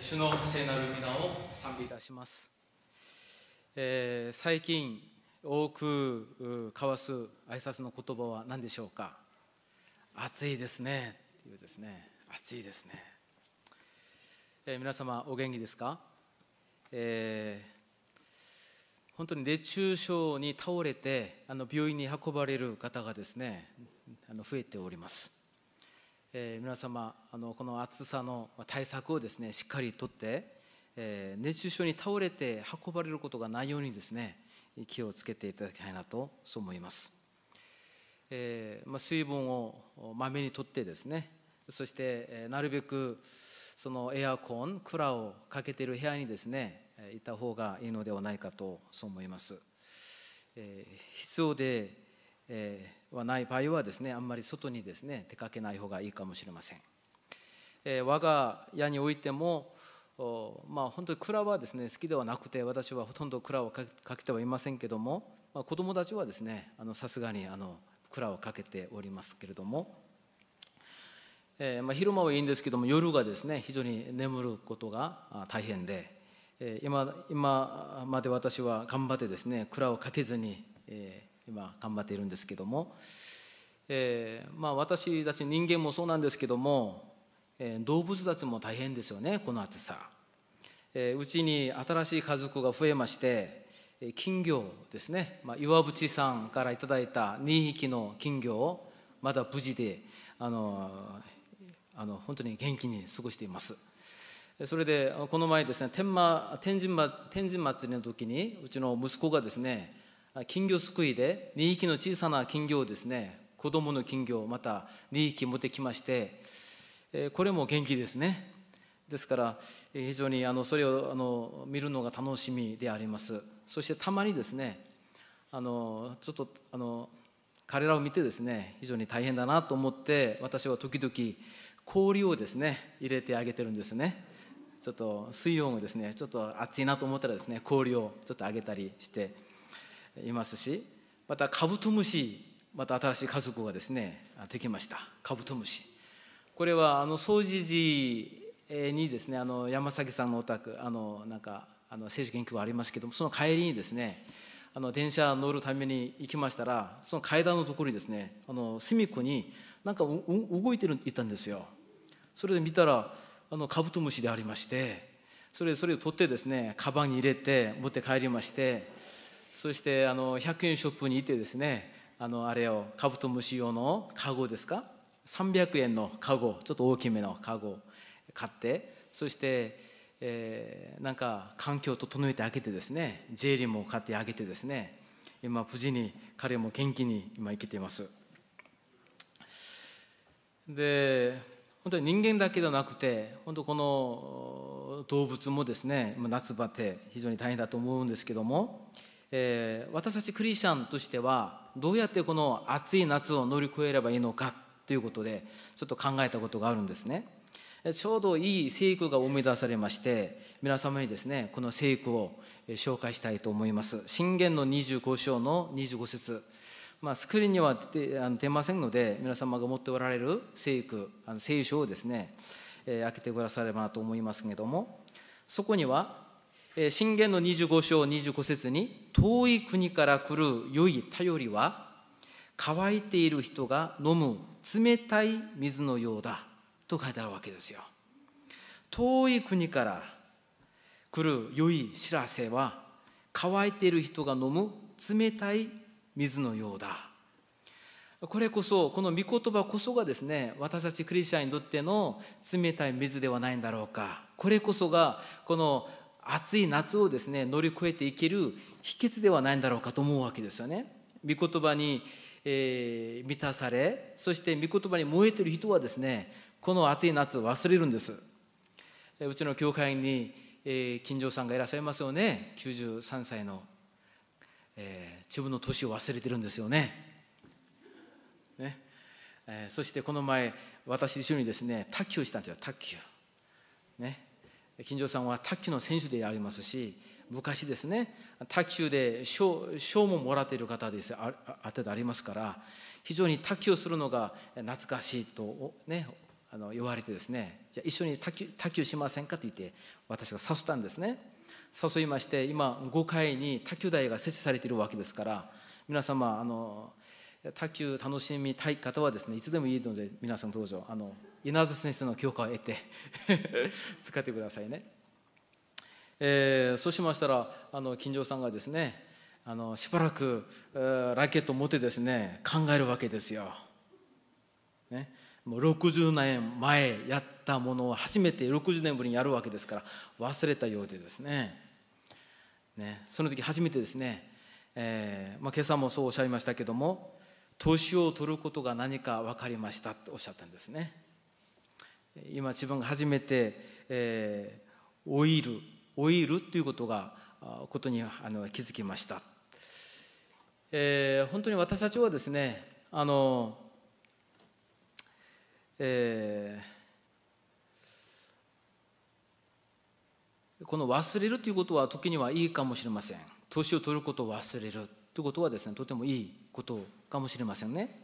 主の聖なる皆を賛美いたします、えー、最近多く交わす挨拶の言葉は何でしょうか暑いですねというですね暑いですね、えー、皆様お元気ですか、えー、本当に熱中症に倒れてあの病院に運ばれる方がですねあの増えておりますえー、皆様あのこの暑さの対策をですねしっかりとって、えー、熱中症に倒れて運ばれることがないようにですね気をつけていただきたいなとそう思います、えーまあ、水分をまめにとってですねそして、えー、なるべくそのエアコンクラをかけている部屋にですねいた方がいいのではないかとそう思います、えー、必要で、えー、はない場合はですねあんまり外にですね出かけない方がいいかもしれません、えー、我が家においてもまあ本当に蔵はですね好きではなくて私はほとんど蔵をかけてはいませんけども、まあ、子供たちはですねさすがにあの蔵をかけておりますけれども、えー、まあ、昼間はいいんですけども夜がですね非常に眠ることが大変で、えー、今今まで私は頑張ってですね蔵をかけずに、えー今頑張っているんですけども、えー、まあ、私たち人間もそうなんですけども、えー、動物たちも大変ですよねこの暑さ、えー、うちに新しい家族が増えまして金魚ですね、まあ、岩渕さんから頂いた2匹の金魚をまだ無事であのあの本当に元気に過ごしていますそれでこの前ですね天満天神天神祭りの時にうちの息子がですね金魚すくいで2匹の小さな金魚をですね子供の金魚をまた2匹持ってきましてこれも元気ですねですから非常にあのそれをあの見るのが楽しみでありますそしてたまにですねあのちょっとあの彼らを見てですね非常に大変だなと思って私は時々氷をですね入れてあげてるんですねちょっと水温がですねちょっと暑いなと思ったらですね氷をちょっとあげたりしていますしまたカブトムシまた新しい家族がですねできましたカブトムシこれはあの総持寺にですねあの山崎さんのお宅あのなんかあの政治研究がありますけどもその帰りにですねあの電車乗るために行きましたらその階段のところにですねあの隅っこになんか動いてるいたんですよそれで見たらあのカブトムシでありましてそれそれを取ってですねカバンに入れて持って帰りましてそしてあの100円ショップにいてですねあのあれをカブトムシ用のカゴですか300円のカゴちょっと大きめのカゴ買ってそして、えー、なんか環境を整えてあげてですねジェリーも買ってあげてですね今無事に彼も元気に今生きていますで本当に人間だけではなくて本当この動物もですね夏バテ非常に大変だと思うんですけどもえー、私たちクリスチャンとしてはどうやってこの暑い夏を乗り越えればいいのかということでちょっと考えたことがあるんですねちょうどいい聖句が生み出されまして皆様にですねこの聖句を紹介したいと思います信玄の25章の25節まあ、スクリーンには出あの出ませんので皆様が持っておられる聖句あの聖書をですね、えー、開けてくださればなと思いますけれどもそこには信玄の25章25節に遠い国から来る良い頼りは乾いている人が飲む冷たい水のようだと書いてあるわけですよ遠い国から来る良い知らせは乾いている人が飲む冷たい水のようだこれこそこの御言葉こそがですね私たちクリスチャンにとっての冷たい水ではないんだろうかこれこそがこの暑い夏をですね乗り越えていける秘訣ではないんだろうかと思うわけですよね。御言葉に、えー、満たされそして御言葉に燃えてる人はですねこの暑い夏忘れるんですうちの教会に、えー、金城さんがいらっしゃいますよね93歳の、えー、自分の年を忘れてるんですよね。ねえー、そしてこの前私一緒にですね卓球したんですよ卓球。ね金城さんは卓球の選手でありますし昔ですね卓球で賞賞ももらっている方ですああてでありますから非常に卓球するのが懐かしいと、ね、あの言われてですねじゃ一緒に卓球卓球しませんかと言って私が誘ったんですね誘いまして今5階に卓球台が設置されているわけですから皆様あの卓球楽しみたい方はですねいつでもいいので皆さんどうぞあの稲津先生の許可を得て 使ってくださいね、えー、そうしましたらあの金城さんがですねあのしばらく、えー、ラケットを持ってですね考えるわけですよ、ね、もう60年前やったものを初めて60年ぶりにやるわけですから忘れたようでですねねその時初めてですね、えーまあ、今朝もそうおっしゃいましたけども年を取ることが何か分かりましたとおっしゃったんですね今自分が初めて、えー、老いる老いるということがことにあの気づきました、えー、本当に私たちはですねあの、えー、この忘れるということは時にはいいかもしれません年を取ることを忘れるということはですねとてもいいことかもしれませんね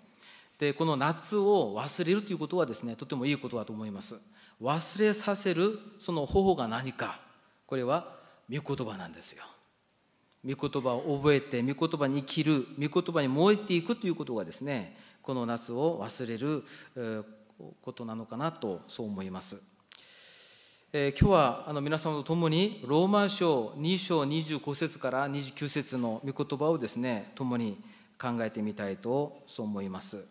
でこの夏を忘れるということはですねとてもいいことだと思います忘れさせるその方法が何かこれは御言葉なんですよ御言葉を覚えて御言葉に生きる御言葉に燃えていくということがですねこの夏を忘れることなのかなとそう思いますえー、今日はあの皆様と共にローマ書2章25節から29節の御言葉をですね共に考えてみたいとそう思います、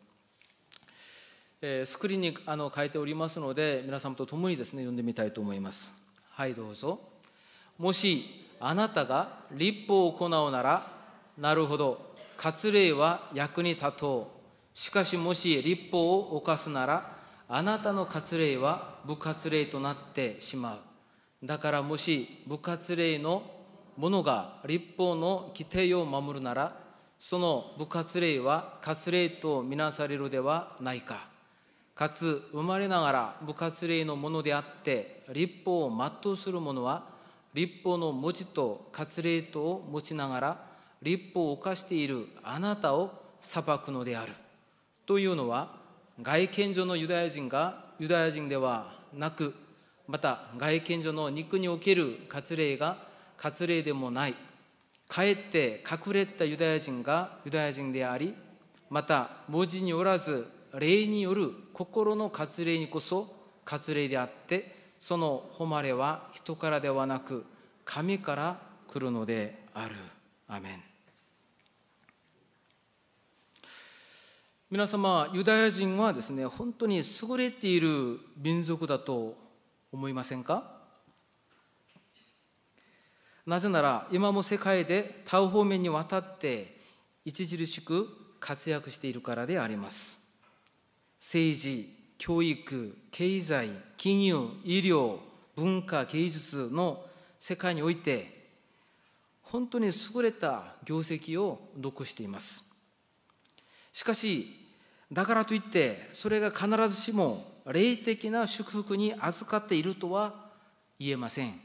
えー、スクリーンにあの書いておりますので皆様と共にですね読んでみたいと思いますはいどうぞもしあなたが立法を行うならなるほど割礼は役に立とうしかしもし立法を犯すならあなたの割礼は部活霊となってしまうだからもし部活霊の者が立法の規定を守るならその部活霊は割礼とみなされるではないかかつ生まれながら部活霊のものであって立法を全うする者は立法の文字と割礼とを持ちながら立法を犯しているあなたを裁くのであるというのは外見上のユダヤ人がユダヤ人ではなくまた外見上の肉における割礼が割礼でもないかえって隠れたユダヤ人がユダヤ人でありまた文字によらず霊による心の割礼にこそ割礼であってその誉れは人からではなく神から来るのである。アメン皆様ユダヤ人はですね本当に優れている民族だと思いませんかなぜなら今も世界で他方面にわたって著しく活躍しているからであります政治教育経済金融医療文化芸術の世界において本当に優れた業績を残していますしかし、だからといって、それが必ずしも霊的な祝福に預かっているとは言えません。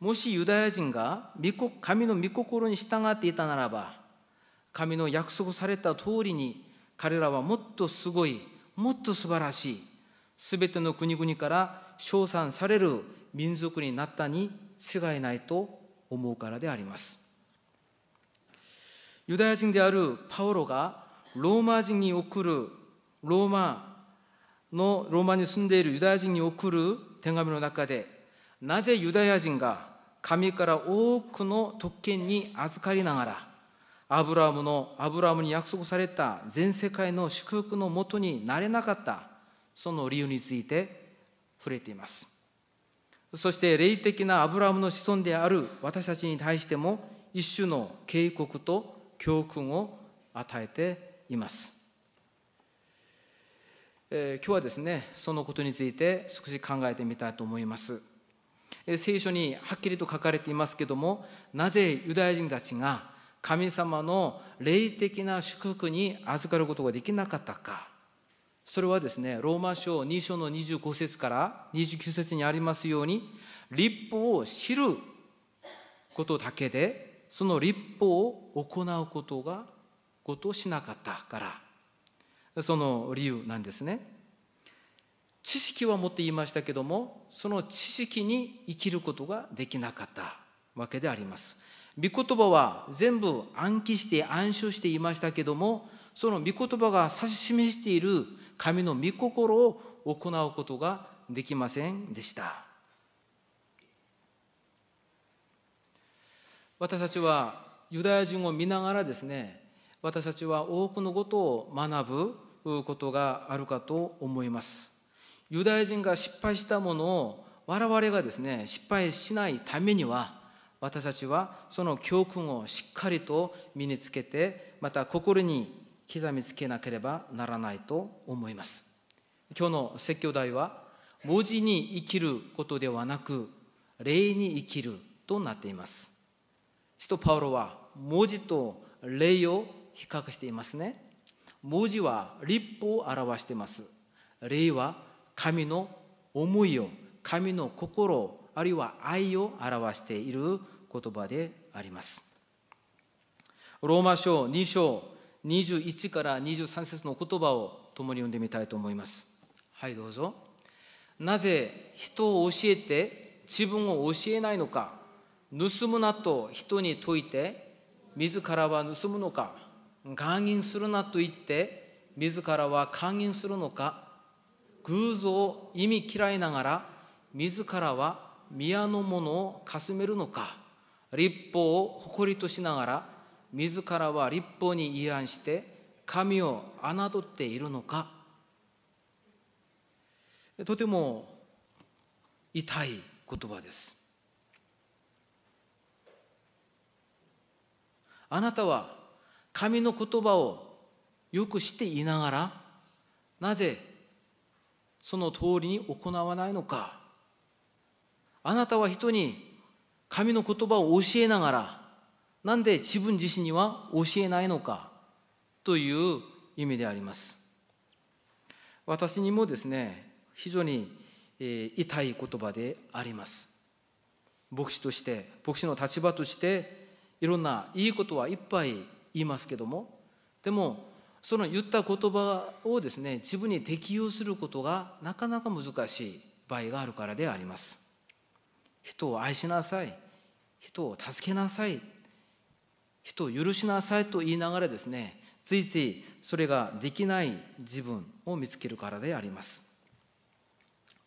もしユダヤ人が神の御心に従っていたならば、神の約束された通りに、彼らはもっとすごい、もっと素晴らしい、すべての国々から称賛される民族になったに違いないと思うからであります。ユダヤ人であるパウロがローマ人に送るローマのローマに住んでいるユダヤ人に送る手紙の中でなぜユダヤ人が神から多くの特権に預かりながらアブラムのアブラムに約束された全世界の祝福のもとになれなかったその理由について触れていますそして霊的なアブラムの子孫である私たちに対しても一種の警告と教訓を与えています、えー、今日はですねそのことについて少し考えてみたいと思います、えー、聖書にはっきりと書かれていますけどもなぜユダヤ人たちが神様の霊的な祝福に預かることができなかったかそれはですねローマ書2章の25節から29節にありますように立法を知ることだけでその立法を行うことがことしなかったからその理由なんですね知識は持っていましたけどもその知識に生きることができなかったわけであります御言葉は全部暗記して暗唱していましたけどもその御言葉が指し示している神の御心を行うことができませんでした私たちはユダヤ人を見ながらですね私たちは多くのことを学ぶことがあるかと思いますユダヤ人が失敗したものを我々がですね失敗しないためには私たちはその教訓をしっかりと身につけてまた心に刻みつけなければならないと思います今日の説教題は文字に生きることではなく霊に生きるとなっています使徒パウロは文字と霊を比較していますね文字は立法を表しています霊は神の思いを神の心あるいは愛を表している言葉でありますローマ書2章21から23節の言葉を共に読んでみたいと思いますはいどうぞなぜ人を教えて自分を教えないのか盗むなと人に説いて自らは盗むのか勧銀するなと言って自らは勧銀するのか偶像を忌み嫌いながら自らは宮のものをかすめるのか立法を誇りとしながら自らは立法に違反して神を侮っているのかとても痛い言葉です。あなたは神の言葉をよく知っていながらなぜその通りに行わないのかあなたは人に神の言葉を教えながらなんで自分自身には教えないのかという意味であります私にもですね非常に痛い言葉であります牧師として牧師の立場としていろんないいことはいっぱい言いますけどもでもその言った言葉をですね自分に適用することがなかなか難しい場合があるからであります人を愛しなさい人を助けなさい人を許しなさいと言いながらですねついついそれができない自分を見つけるからであります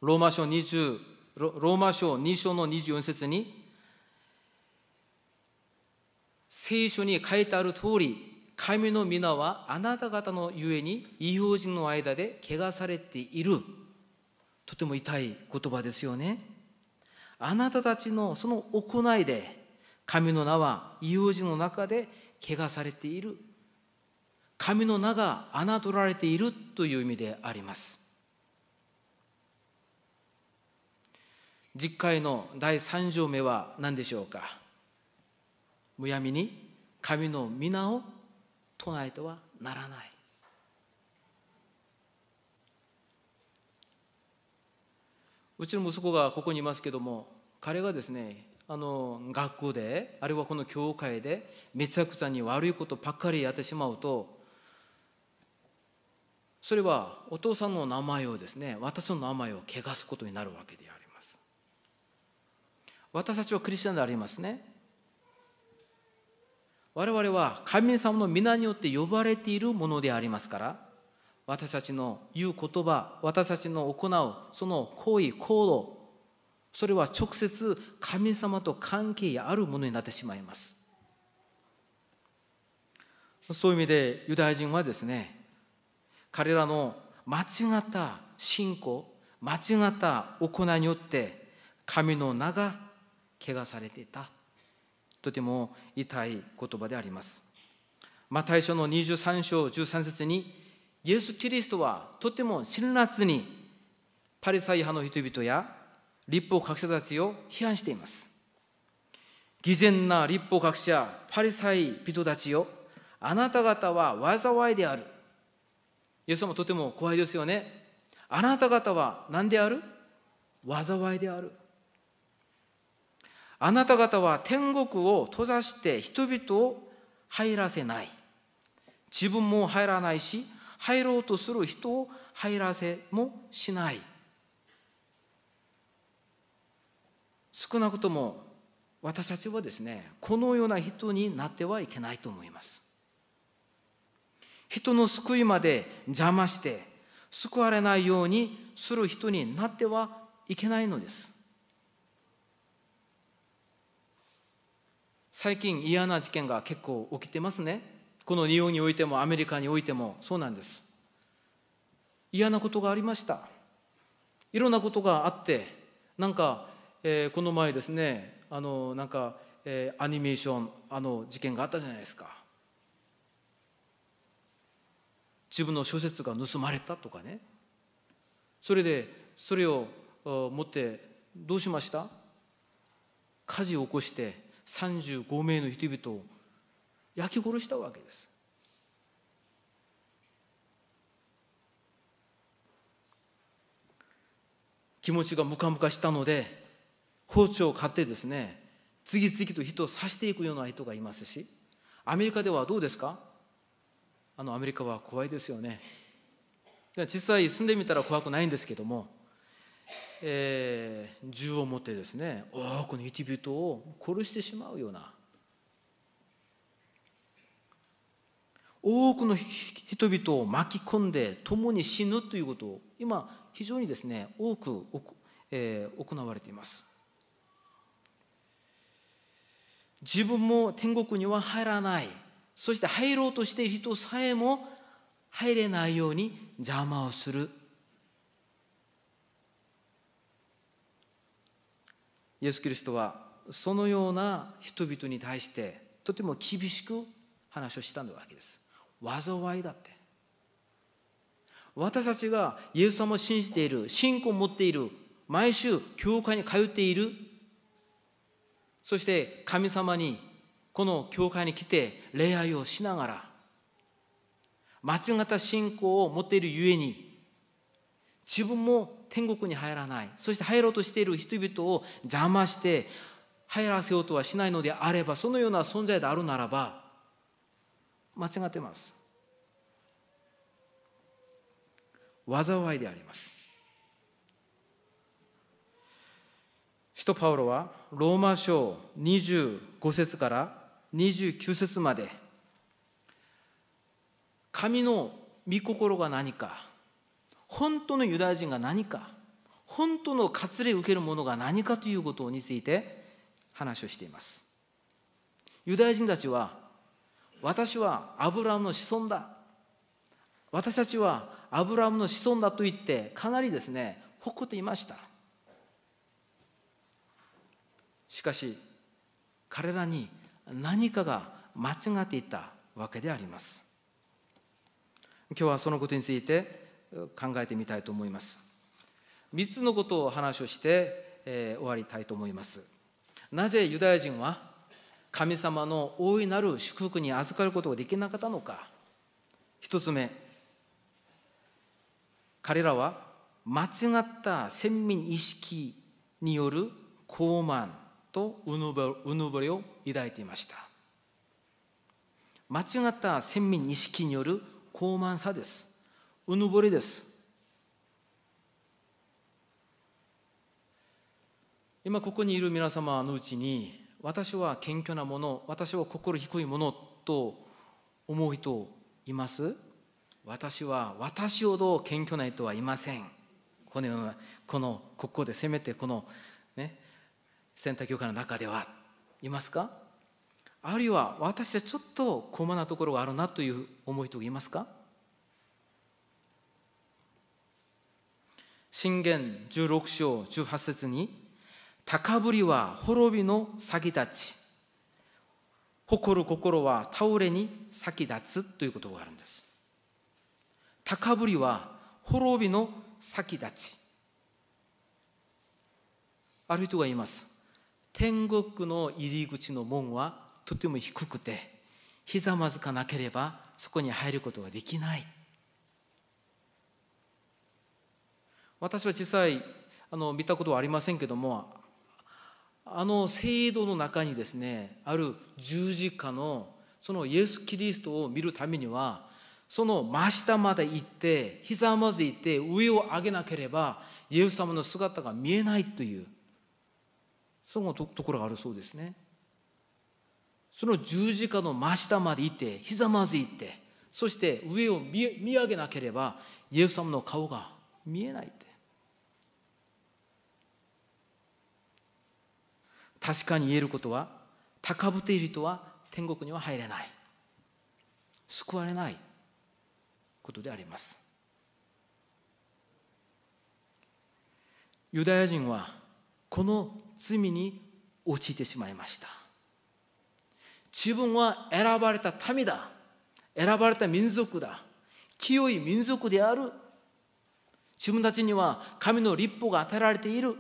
ローマ書20ローマ書2章の24節に聖書に書いてある通り神の皆はあなた方のゆえに異邦人の間で汚されているとても痛い言葉ですよねあなたたちのその行いで神の名は異邦人の中で汚されている神の名が侮られているという意味であります実会の第3条目は何でしょうかむやみに神の皆を唱えてはならないうちの息子がここにいますけども彼がですねあの学校であるいはこの教会でめちゃくちゃに悪いことばっかりやってしまうとそれはお父さんの名前をですね私の名前を汚すことになるわけであります私たちはクリスチャンでありますね我々は神様の皆によって呼ばれているものでありますから私たちの言う言葉私たちの行うその行為行動それは直接神様と関係あるものになってしまいますそういう意味でユダヤ人はですね彼らの間違った信仰間違った行いによって神の名が汚されていたとても痛い言葉であります。マタイ書の23章13節に、イエス・キリストはとても辛辣にパリサイ派の人々や立法学者たちを批判しています。偽善な立法学者、パリサイ人たちよ、あなた方は災いである。イエス様とても怖いですよね。あなた方は何である災いである。あなた方は天国を閉ざして人々を入らせない。自分も入らないし、入ろうとする人を入らせもしない。少なくとも私たちはですね、このような人になってはいけないと思います。人の救いまで邪魔して救われないようにする人になってはいけないのです。最近嫌な事件が結構起きてますねこの日本においてもアメリカにおいてもそうなんです嫌なことがありましたいろんなことがあってなんか、えー、この前ですねあのなんか、えー、アニメーションあの事件があったじゃないですか自分の小説が盗まれたとかねそれでそれを持ってどうしました火事を起こして35名の人々を焼き殺したわけです。気持ちがムカムカしたので包丁を買ってですね次々と人を刺していくような人がいますしアメリカではどうですかあのアメリカは怖いですよね実際住んでみたら怖くないんですけどもえー、銃を持ってですね多くの人々を殺してしまうような多くの人々を巻き込んで共に死ぬということを今非常にですね多く、えー、行われています自分も天国には入らないそして入ろうとしている人さえも入れないように邪魔をするイエス・キリストはそのような人々に対してとても厳しく話をしたわけです。災いだって。私たちがイエス様を信じている、信仰を持っている、毎週教会に通っている、そして神様にこの教会に来て恋愛をしながら、間違った信仰を持っているゆえに、自分も天国に入らないそして入ろうとしている人々を邪魔して入らせようとはしないのであればそのような存在であるならば間違ってます災いであります使徒パウロはローマ書25節から29節まで神の御心が何か本当のユダヤ人が何か本当の割礼を受けるものが何かということについて話をしていますユダヤ人たちは私はアブラハムの子孫だ私たちはアブラハムの子孫だと言ってかなりですね誇っていましたしかし彼らに何かが間違っていたわけであります今日はそのことについて考えてみたいと思います3つのことを話をして、えー、終わりたいと思いますなぜユダヤ人は神様の大いなる祝福に預かることができなかったのか1つ目彼らは間違った先民意識による傲慢とうぬぼれを抱いていました間違った先民意識による傲慢さですうぬぼれです今ここにいる皆様のうちに私は謙虚なもの私は心低いものと思う人います私は私ほど謙虚な人はいませんこのようなこのここでせめてこのね選択教会の中ではいますかあるいは私はちょっと困慢なところがあるなという思う人がいますか信玄16章18節に高ぶりは滅びの先立ち誇る心は倒れに先立つということがあるんです高ぶりは滅びの先立ちある人が言います天国の入り口の門はとても低くてひざまずかなければそこに入ることができない私は実際あの見たことはありませんけどもあの聖堂の中にですねある十字架のそのイエス・キリストを見るためにはその真下まで行ってひざまずいて上を上げなければイエス様の姿が見えないというそのところがあるそうですねその十字架の真下まで行ってひざまずいてそして上を見上げなければイエス様の顔が見えないって確かに言えることは高ぶっている人は天国には入れない救われないことでありますユダヤ人はこの罪に陥ってしまいました自分は選ばれた民だ選ばれた民族だ清い民族である自分たちには神の立法が与えられている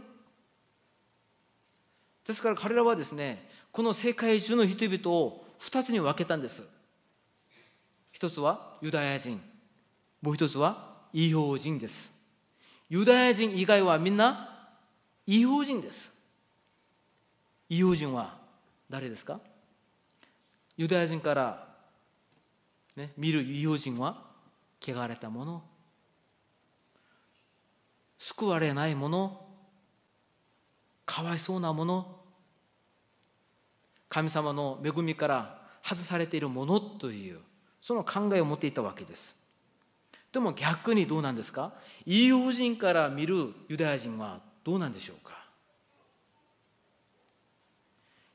ですから彼らはですねこの世界中の人々を2つに分けたんです一つはユダヤ人もう一つは異邦人ですユダヤ人以外はみんな異邦人です異邦人は誰ですかユダヤ人から、ね、見る異邦人は汚れたもの救われないものかわいそうなもの神様の恵みから外されているものというその考えを持っていたわけですでも逆にどうなんですか異邦人から見るユダヤ人はどうなんでしょうか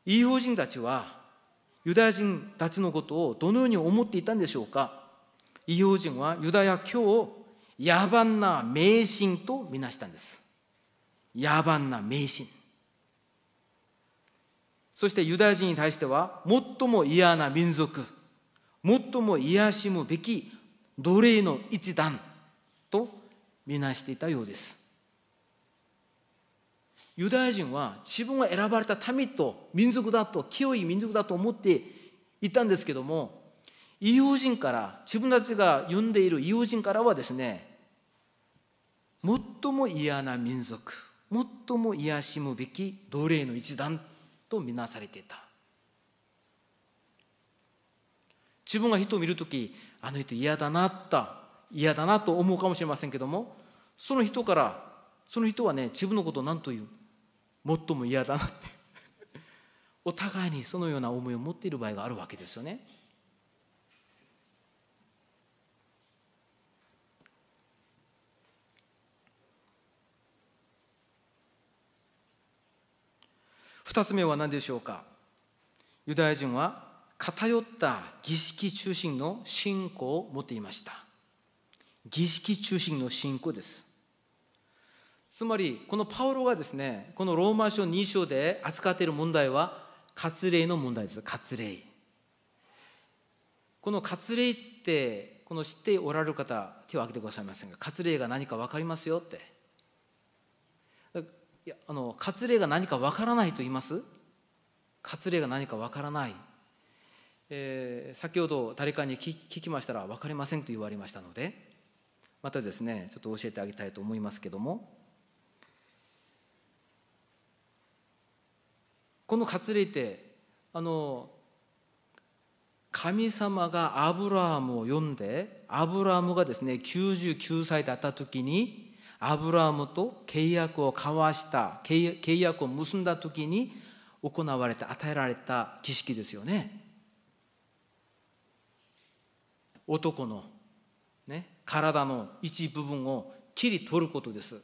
異邦人たちはユダヤ人たちのことをどのように思っていたんでしょうか異邦人はユダヤ教を野蛮な迷信とみなしたんです野蛮な迷信そしてユダヤ人に対しては最も嫌な民族最も癒しむべき奴隷の一団とみなしていたようですユダヤ人は自分が選ばれた民と民族だと清い民族だと思っていたんですけども異邦人から自分たちが呼んでいる異邦人からはですね最も嫌な民族最も癒しむべき奴隷の一団と見なされていた自分が人を見る時あの人嫌だなった嫌だなと思うかもしれませんけどもその人からその人はね自分のことを何と言う最も嫌だなってお互いにそのような思いを持っている場合があるわけですよね2つ目は何でしょうかユダヤ人は偏った儀式中心の信仰を持っていました儀式中心の信仰ですつまりこのパウロがですねこのローマ書2章で扱っている問題は割礼の問題です割礼この割礼ってこの知っておられる方手を挙げてくださいませんが割礼が何か分かりますよっていやあの割礼が何かわからないと言います割礼が何かわからない、えー、先ほど誰かに聞きましたら分かりませんと言われましたのでまたですねちょっと教えてあげたいと思いますけどもこの割礼ってあの神様がアブラームを呼んでアブラームがですね99歳だった時にアブラハムと契約を交わした契約を結んだ時に行われた与えられた儀式ですよね男の、ね、体の一部分を切り取ることです、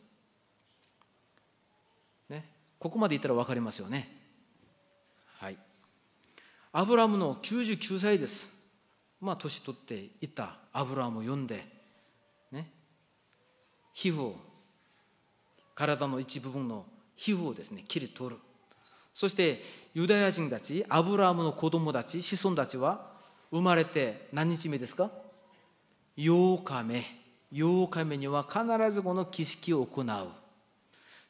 ね、ここまでいったら分かりますよねはいアブラムの99歳ですまあ年取っていたアブラムを呼んで、ね、皮膚を体の一部分の皮膚をですね切り取るそしてユダヤ人たちアブラハムの子供たち子孫たちは生まれて何日目ですか8日目8日目には必ずこの儀式を行う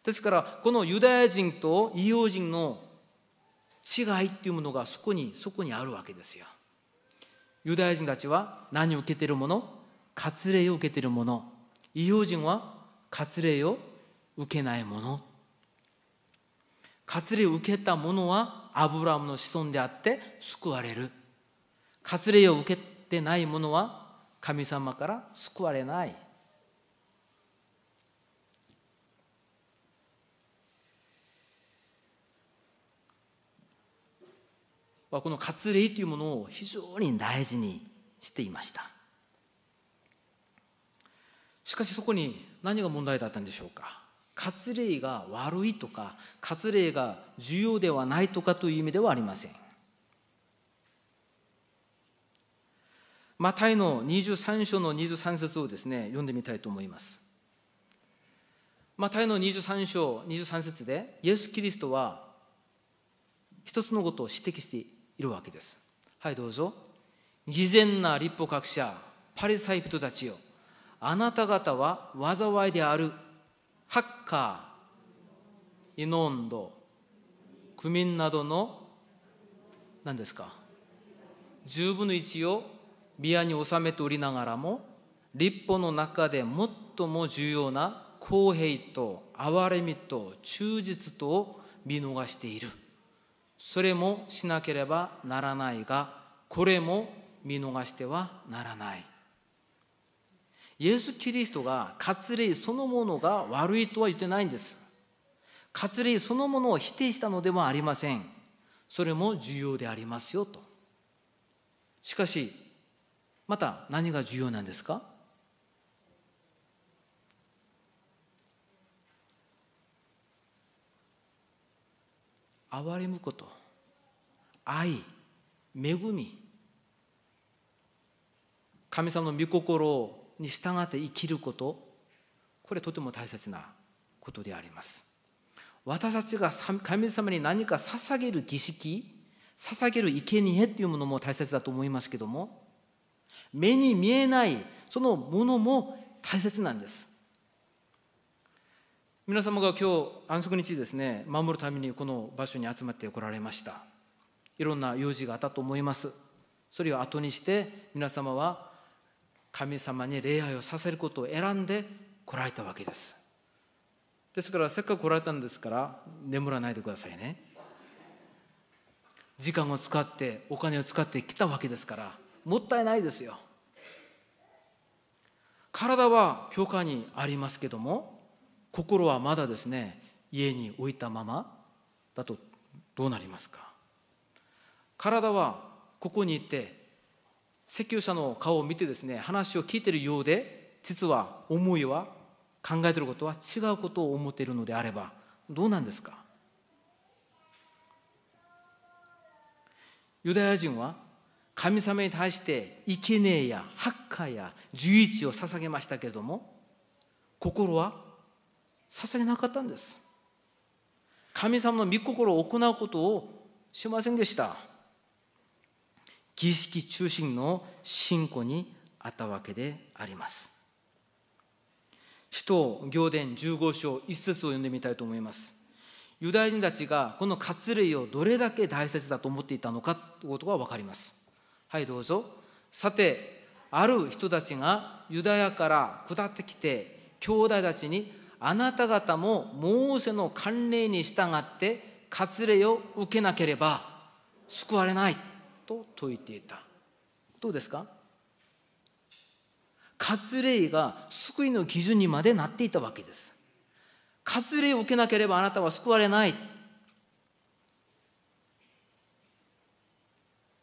ですからこのユダヤ人と異邦人の違いっていうものがそこにそこにあるわけですよユダヤ人たちは何を受けているもの割礼を受けているもの異邦人は割礼を受けないの割礼を受けた者はアブラムの子孫であって救われる割礼を受けてない者は神様から救われないこの割礼というものを非常に大事にしていましたしかしそこに何が問題だったんでしょうか割礼が悪いとか割礼が重要ではないとかという意味ではありませんマタイの23章の23節をですね読んでみたいと思いますマタイの23章23節でイエス・キリストは一つのことを指摘しているわけですはいどうぞ偽善な立法学者パリサイ人たちよあなた方は災いであるハッカーイノンドクミンなどの何ですか10分の1を宮に収めておりながらも立法の中で最も重要な公平と憐れみと忠実とを見逃しているそれもしなければならないがこれも見逃してはならないイエス・キリストが割礼そのものが悪いとは言ってないんです割礼そのものを否定したのでもありませんそれも重要でありますよとしかしまた何が重要なんですか憐れむこと愛恵み神様の御心をに従って生きることこれとても大切なことであります私たちが神様に何か捧げる儀式捧げる生贄っていうものも大切だと思いますけども目に見えないそのものも大切なんです皆様が今日安息日ですね守るためにこの場所に集まってこられましたいろんな用事があったと思いますそれを後にして皆様は神様に礼拝をさせることを選んで来られたわけですですからせっかく来られたんですから眠らないでくださいね時間を使ってお金を使ってきたわけですからもったいないですよ体は教会にありますけども心はまだですね家に置いたままだとどうなりますか体はここにいて説教者の顔を見てですね話を聞いているようで実は思いは考えていることは違うことを思っているのであればどうなんですかユダヤ人は神様に対して生贄やハッカーや十一を捧げましたけれども心は捧げなかったんです神様の御心を行うことをしませんでした儀式中心の信仰にあったわけであります。使徒行伝15章一節を読んでみたいと思います。ユダヤ人たちがこの割礼をどれだけ大切だと思っていたのかということが分かります。はい、どうぞ。さて、ある人たちがユダヤから下ってきて、兄弟たちに、あなた方もモーセの慣例に従って、割礼を受けなければ救われない。と説いていたどうですか割礼が救いの基準にまでなっていたわけです割礼を受けなければあなたは救われない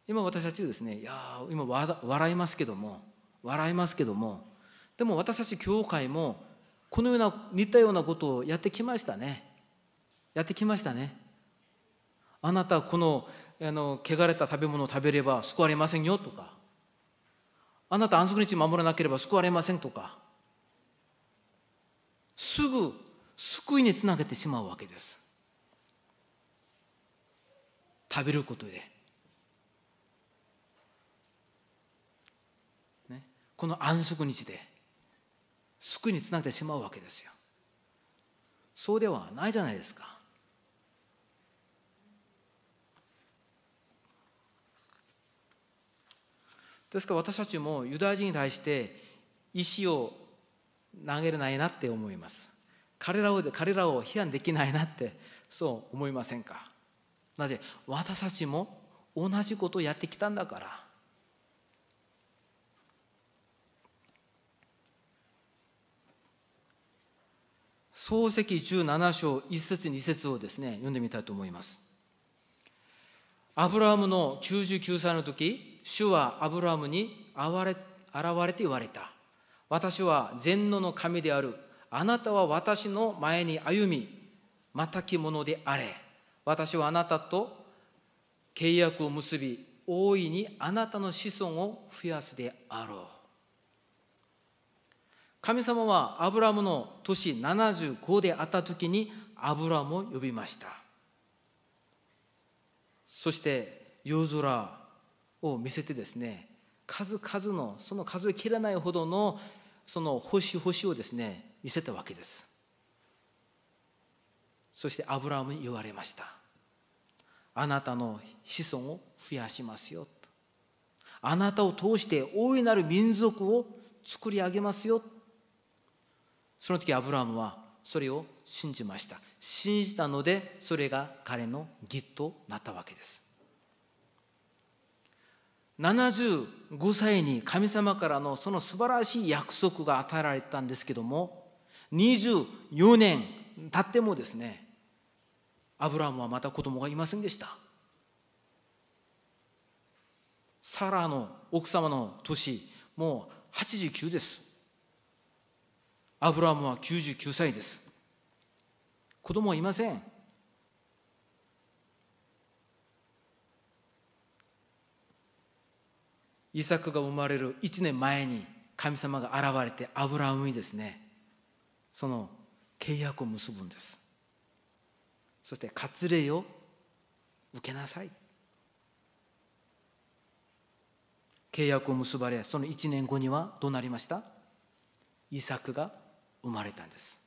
今私たちですねいや今笑いますけども笑いますけどもでも私たち教会もこのような似たようなことをやってきましたねやってきましたねあなたこのあの汚れた食べ物を食べれば救われませんよとかあなた安息日守らなければ救われませんとかすぐ救いにつなげてしまうわけです食べることで、ね、この安息日で救いにつなげてしまうわけですよそうではないじゃないですかですから私たちもユダヤ人に対して石を投げれないなって思います彼らを彼らを批判できないなってそう思いませんかなぜ私たちも同じことをやってきたんだから漱石17章1節2節をですね読んでみたいと思いますアブラハムの99歳の時主はアブラムに現れ現れて言われた。私は全能の神である。あなたは私の前に歩み、またき者であれ。私はあなたと契約を結び、大いにあなたの子孫を増やすであろう。神様はアブラムの年75であった時にアブラムを呼びました。そして、夜空を見せてですね数々のその数えきれないほどのその星々をですね見せたわけですそしてアブラハムに言われましたあなたの子孫を増やしますよとあなたを通して大いなる民族を作り上げますよその時アブラハムはそれを信じました信じたのでそれが彼の義となったわけです75歳に神様からのその素晴らしい約束が与えられたんですけども24年経ってもですねアブラムはまた子供がいませんでしたサラの奥様の年もう89ですアブラムは99歳です子供はいませんイサクが生まれる1年前に神様が現れてアブラハムにですねその契約を結ぶんですそして割礼を受けなさい契約を結ばれその1年後にはどうなりましたイサクが生まれたんです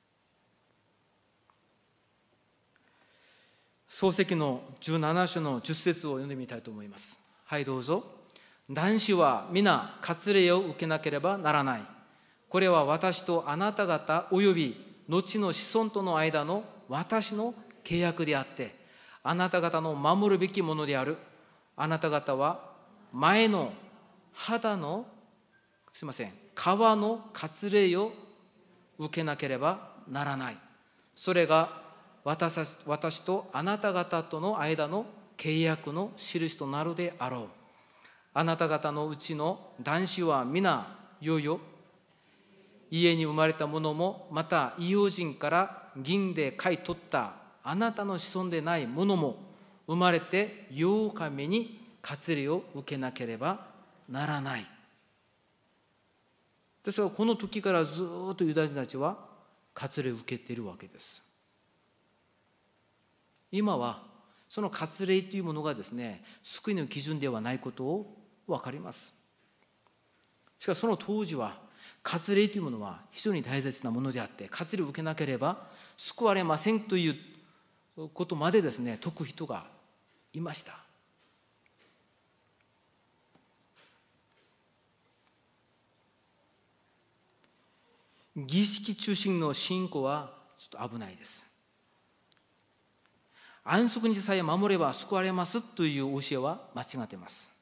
漱石の17章の10節を読んでみたいと思いますはいどうぞ男子は皆割礼を受けなければならないこれは私とあなた方及び後の子孫との間の私の契約であってあなた方の守るべきものであるあなた方は前の肌のすいません皮の割礼を受けなければならないそれが私私とあなた方との間の契約の印となるであろうあなた方のうちの男子は皆よよ家に生まれた者もまた異邦人から銀で買い取ったあなたの子孫でない者も生まれて8日目に割礼を受けなければならないですからこの時からずっとユダヤ人たちは割礼を受けているわけです今はその割礼というものがですね救いの基準ではないことを分かりますしかしその当時は割礼というものは非常に大切なものであって割礼を受けなければ救われませんということまでですね説く人がいました儀式中心の信仰はちょっと危ないです安息日さえ守れば救われますという教えは間違ってます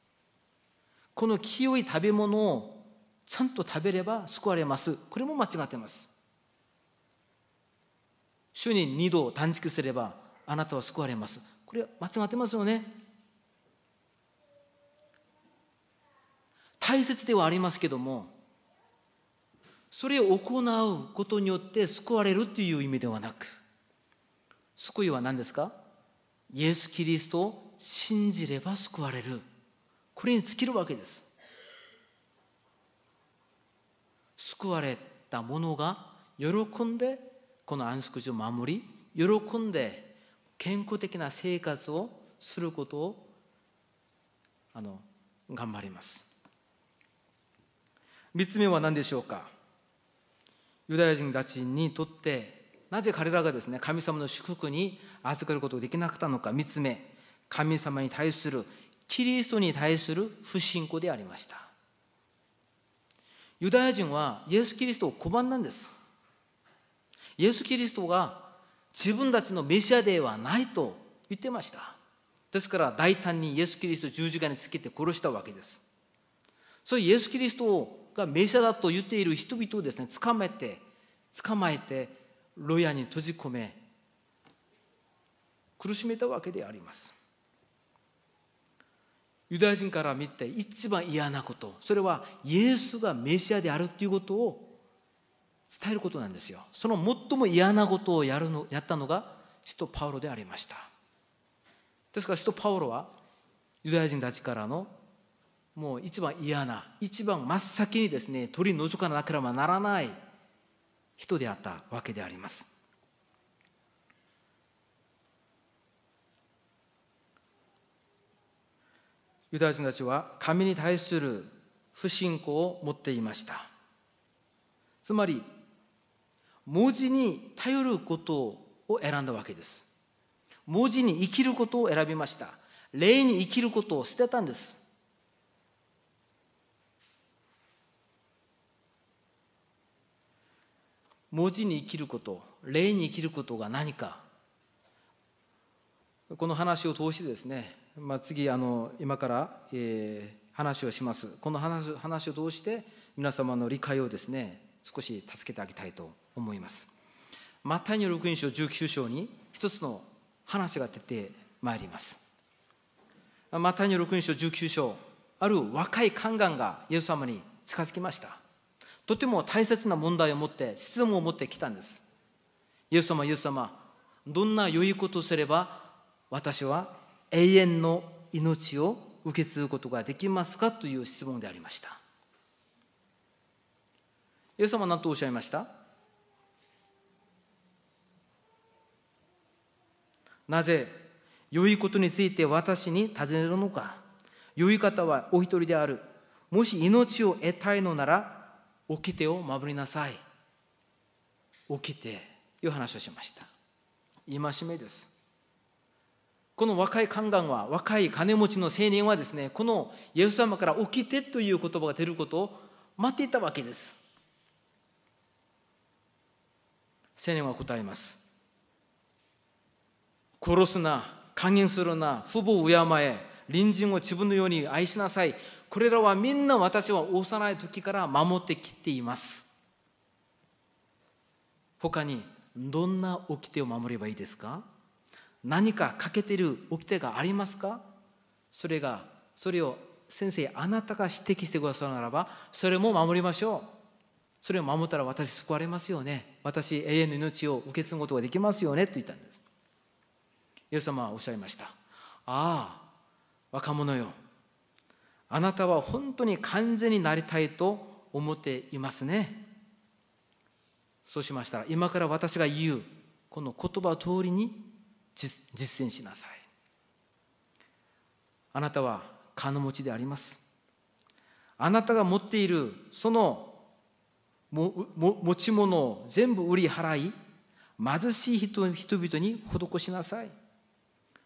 この清い食べ物をちゃんと食べれば救われますこれも間違ってます主に二度断食すればあなたは救われますこれ間違ってますよね大切ではありますけどもそれを行うことによって救われるという意味ではなく救いは何ですかイエス・キリストを信じれば救われるこれに尽きるわけです救われた者が喜んでこの安息日を守り喜んで健康的な生活をすることをあの頑張ります3つ目は何でしょうかユダヤ人たちにとってなぜ彼らがですね神様の祝福に預かることができなかったのか3つ目神様に対するキリストに対する不信仰でありましたユダヤ人はイエス・キリストを拒んだんですイエス・キリストが自分たちのメシアではないと言ってましたですから大胆にイエス・キリストを十字架につけて殺したわけですそういうイエス・キリストがメシアだと言っている人々をですね捕まえて捕まえて牢屋に閉じ込め苦しめたわけでありますユダヤ人から見て一番嫌なことそれはイエスがメシアであるということを伝えることなんですよその最も嫌なことをやるのやったのが使徒パウロでありましたですから使徒パウロはユダヤ人たちからのもう一番嫌な一番真っ先にですね取り除かなければならない人であったわけでありますユダヤ人たちは神に対する不信仰を持っていましたつまり文字に頼ることを選んだわけです文字に生きることを選びました霊に生きることを捨てたんです文字に生きること霊に生きることが何かこの話を通してですねまあ、次あの今から、えー、話をしますこの話話を通して皆様の理解をですね少し助けてあげたいと思いますマタイによる福音19章に一つの話が出てまいりますマタイによる福音19章ある若い宦官がイエス様に近づきましたとても大切な問題を持って質問を持ってきたんですイエス様イエス様どんな良いことをすれば私は永遠の命を受け継ぐことができますかという質問でありましたイエス様何とおっしゃいましたなぜ良いことについて私に尋ねるのか良い方はお一人であるもし命を得たいのなら起きてを守りなさい起きてという話をしました戒めですこの若い宦官は、若い金持ちの青年はですね、このイエス様から起きてという言葉が出ることを待っていたわけです。青年は答えます。殺すな、加減するな、父母を敬え、隣人を自分のように愛しなさい。これらはみんな私は幼い時から守ってきています。他にどんな掟を守ればいいですか何か欠けてる掟がありますかそれがそれを先生あなたが指摘してくださるならばそれも守りましょうそれを守ったら私救われますよね私永遠の命を受け継ぐことができますよねと言ったんですイエス様はおっしゃいましたああ若者よあなたは本当に完全になりたいと思っていますねそうしましたら今から私が言うこの言葉通りに実践しなさいあなたは金持ちでありますあなたが持っているその持ち物を全部売り払い貧しい人々に施しなさい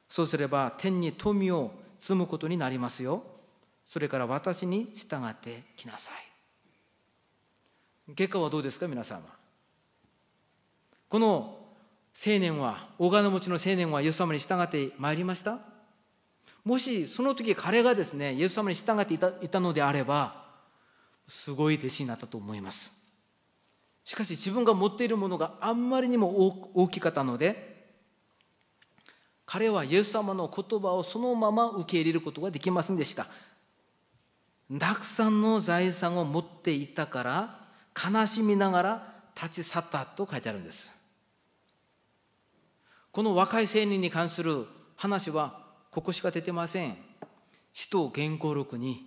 そうすれば天に富を積むことになりますよそれから私に従ってきなさい結果はどうですか皆様この青年は大金持ちの青年はイエス様に従ってまいりましたもしその時彼がですねイエス様に従っていたいたのであればすごい弟子になったと思いますしかし自分が持っているものがあんまりにも大きかったので彼はイエス様の言葉をそのまま受け入れることができませんでしたたくさんの財産を持っていたから悲しみながら立ち去ったと書いてあるんですこの若い青年に関する話はここしか出てません。使徒原稿録に、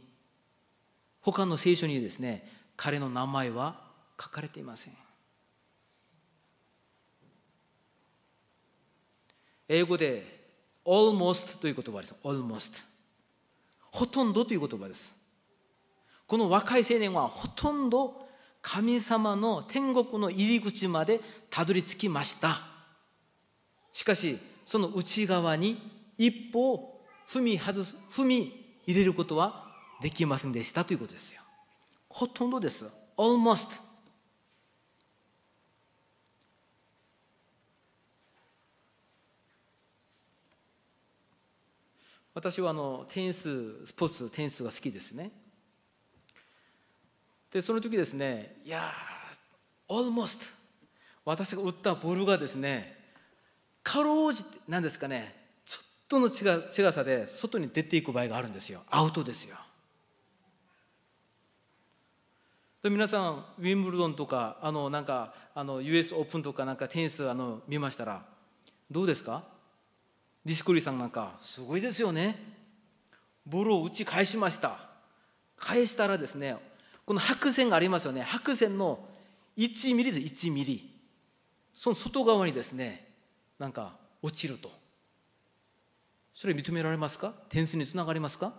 他の聖書にですね、彼の名前は書かれていません。英語で almost という言葉です。almost。ほとんどという言葉です。この若い青年はほとんど神様の天国の入り口までたどり着きました。しかしその内側に一歩踏み外す踏み入れることはできませんでしたということですよほとんどです almost 私はあのテニススポーツテニスが好きですねでその時ですねいやー almost 私が打ったボールがですねかろうじて何ですかねちょっとの違違さで外に出ていく場合があるんですよアウトですよで皆さんウィンブルドンとかあのなんかあの US オープンとかなんかテニスあの見ましたらどうですかリスクリさんなんかすごいですよねボールを打ち返しました返したらですねこの白線がありますよね白線の1ミリで1ミリその外側にですねなんか落ちるとそれ認められますか点数につながりますか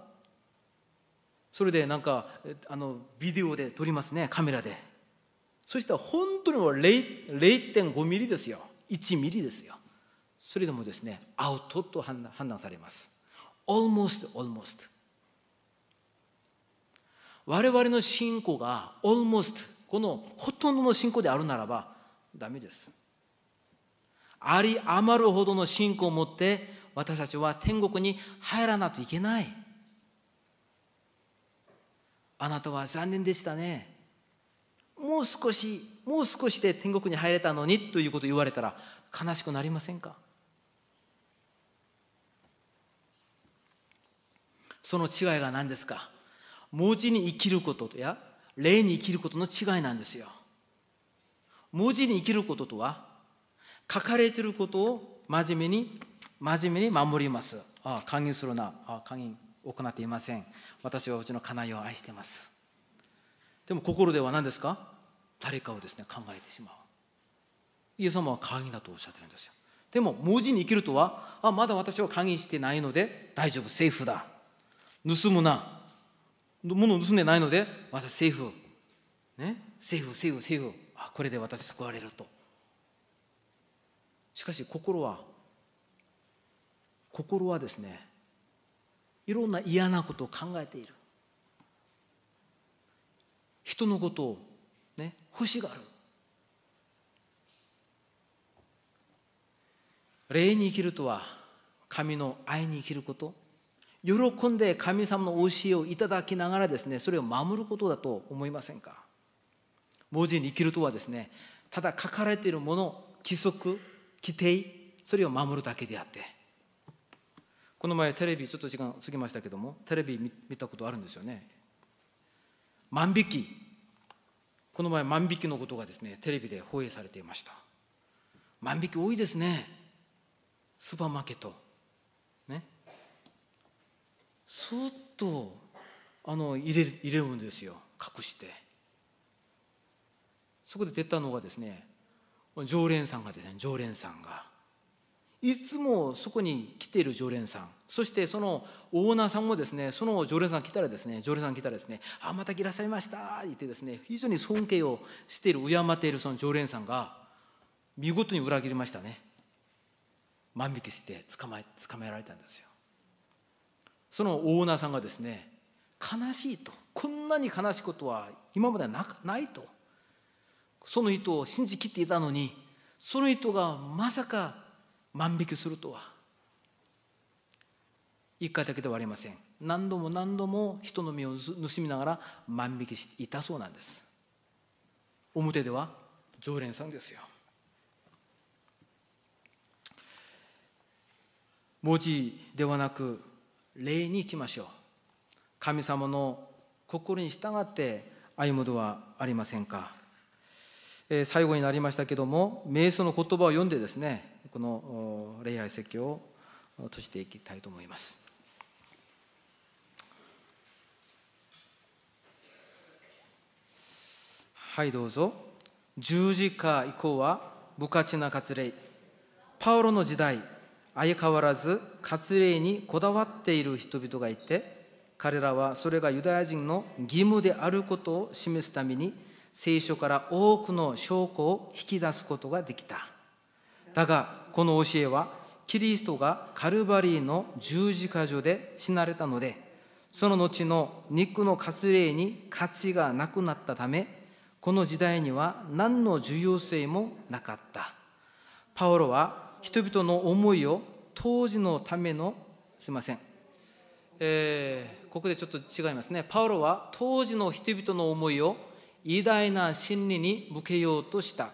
それでなんかあのビデオで撮りますねカメラでそしたら本当にもう0.5ミリですよ1ミリですよそれでもですねアウトと判断されます almost almost 我々の信仰が almost このほとんどの信仰であるならばダメですあり余るほどの信仰を持って私たちは天国に入らないといけないあなたは残念でしたねもう少しもう少しで天国に入れたのにということを言われたら悲しくなりませんかその違いが何ですか文字に生きることや霊に生きることの違いなんですよ文字に生きることとは書かれていることを真面目に真面目に守りますああ勧誘するなああ勧誘行っていません私はうちの家内を愛していますでも心では何ですか誰かをですね考えてしまうイエス様は勧誘だとおっしゃってるんですよでも文字に生きるとはああまだ私は勧誘してないので大丈夫セーフだ盗むな物を盗んでないので私セーフねセーフセーフセーフあこれで私救われるとしかし心は心はですねいろんな嫌なことを考えている人のことをね欲しがる礼に生きるとは神の愛に生きること喜んで神様の教えをいただきながらですねそれを守ることだと思いませんか文字に生きるとはですねただ書かれているもの規則規定それを守るだけであってこの前テレビちょっと時間過ぎましたけどもテレビ見たことあるんですよね万引きこの前万引きのことがですねテレビで放映されていました万引き多いですねスーパーマーケットねそっとあの入れ入れるんですよ隠してそこで出たのがですね常連さんがですね常連さんがいつもそこに来ている常連さんそしてそのオーナーさんもですねその常連さん来たらですね常連さん来たらですね「あまたいらっしゃいました」言ってですね非常に尊敬をしている敬っているその常連さんが見事に裏切りましたね万引きして捕まえ捕まえられたんですよそのオーナーさんがですね悲しいとこんなに悲しいことは今までなないとその人を信じきっていたのにその人がまさか万引きするとは一回だけではありません何度も何度も人の身を盗みながら万引きしていたそうなんです表では常連さんですよ文字ではなく礼に行きましょう神様の心に従って歩むではありませんかえー、最後になりましたけども瞑想の言葉を読んでですねこの礼拝席を閉じていきたいと思います。はいどうぞ十字架以降は無価値な割礼パウロの時代相変わらず割礼にこだわっている人々がいて彼らはそれがユダヤ人の義務であることを示すために聖書から多くの証拠を引き出すことができた。だが、この教えは、キリストがカルバリーの十字架上で死なれたので、その後の肉の割礼に価値がなくなったため、この時代には何の重要性もなかった。パオロは人々の思いを当時のための、すいません、えー、ここでちょっと違いますね。パオロは当時の人々の思いを偉大な真理に向けようとした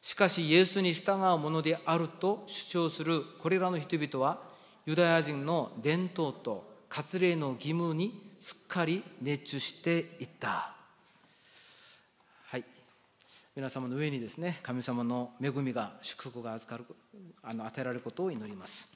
しかしイエスに従うものであると主張するこれらの人々はユダヤ人の伝統と割礼の義務にすっかり熱中していったはい皆様の上にですね神様の恵みが祝福が預かるあの与えられることを祈ります